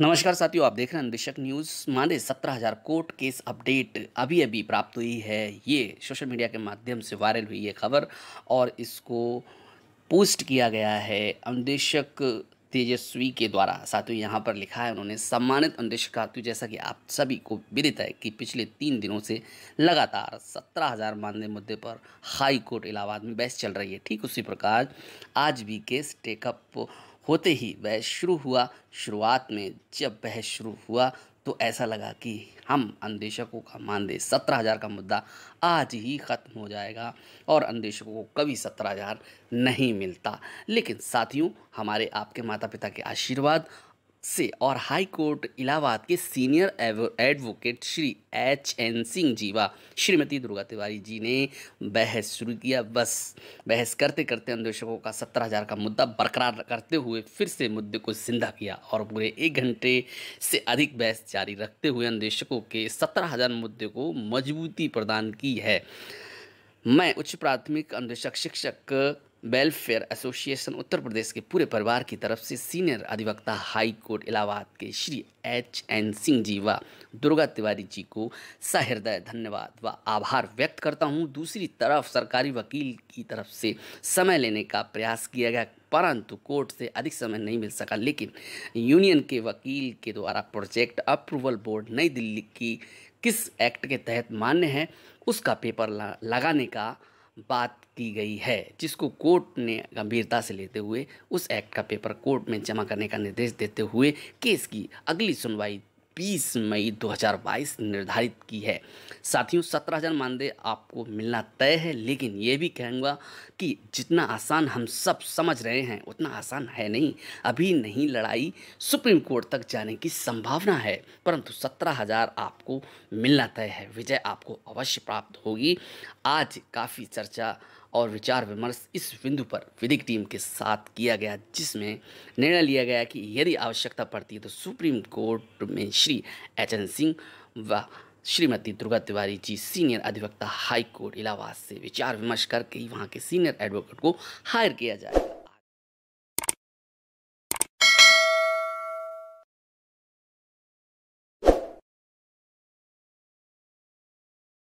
नमस्कार साथियों आप देख रहे हैं अंदेशक न्यूज़ माने सत्रह हज़ार कोर्ट केस अपडेट अभी अभी प्राप्त हुई है ये सोशल मीडिया के माध्यम से वायरल हुई है खबर और इसको पोस्ट किया गया है अंदेशक तेजस्वी के द्वारा साथियों यहाँ पर लिखा है उन्होंने सम्मानित अंदेशक साथियों जैसा कि आप सभी को विदित है कि पिछले तीन दिनों से लगातार सत्रह हज़ार मानदेय मुद्दे पर हाई कोर्ट इलाहाबाद में बहस चल रही है ठीक उसी प्रकार आज भी केस टेकअप होते ही वह शुरू हुआ शुरुआत में जब वह शुरू हुआ तो ऐसा लगा कि हम अंदेशकों का मानदेय सत्रह हज़ार का मुद्दा आज ही ख़त्म हो जाएगा और अंदेशकों को कभी सत्रह हज़ार नहीं मिलता लेकिन साथियों हमारे आपके माता पिता के आशीर्वाद से और हाई कोर्ट इलाहाबाद के senior advocate Shri H N Singh Jiva Shrimati Durga Tiwari जी ने बहस शुरू किया बस बहस करते करते अन्वेषकों का सत्तर हज़ार का मुद्दा बरकरार करते हुए फिर से मुद्दे को जिंदा किया और पूरे एक घंटे से अधिक बहस जारी रखते हुए अन्वेषकों के सत्रह हज़ार मुद्दे को मजबूती प्रदान की है मैं उच्च प्राथमिक अन्वेषक शिक्षक वेलफेयर एसोसिएशन उत्तर प्रदेश के पूरे परिवार की तरफ से सीनियर अधिवक्ता हाई कोर्ट इलाहाबाद के श्री एच एन सिंह जी व दुर्गा तिवारी जी को सहृदय धन्यवाद व आभार व्यक्त करता हूं दूसरी तरफ सरकारी वकील की तरफ से समय लेने का प्रयास किया गया परंतु कोर्ट से अधिक समय नहीं मिल सका लेकिन यूनियन के वकील के द्वारा प्रोजेक्ट अप्रूवल बोर्ड नई दिल्ली की किस एक्ट के तहत मान्य है उसका पेपर लगाने का बात की गई है जिसको कोर्ट ने गंभीरता से लेते हुए उस एक्ट का पेपर कोर्ट में जमा करने का निर्देश देते हुए केस की अगली सुनवाई बीस मई 2022 निर्धारित की है साथियों सत्रह हज़ार मानदेय आपको मिलना तय है लेकिन ये भी कहूँगा कि जितना आसान हम सब समझ रहे हैं उतना आसान है नहीं अभी नहीं लड़ाई सुप्रीम कोर्ट तक जाने की संभावना है परंतु सत्रह हज़ार आपको मिलना तय है विजय आपको अवश्य प्राप्त होगी आज काफ़ी चर्चा और विचार विमर्श इस बिंदु पर विधिक टीम के साथ किया गया जिसमें निर्णय लिया गया कि यदि आवश्यकता पड़ती है तो सुप्रीम कोर्ट में श्री एच एन सिंह व श्रीमती दुर्गा तिवारी जी सीनियर अधिवक्ता हाई कोर्ट इलाहाबाद से विचार विमर्श करके वहाँ के सीनियर एडवोकेट को हायर किया जाएगा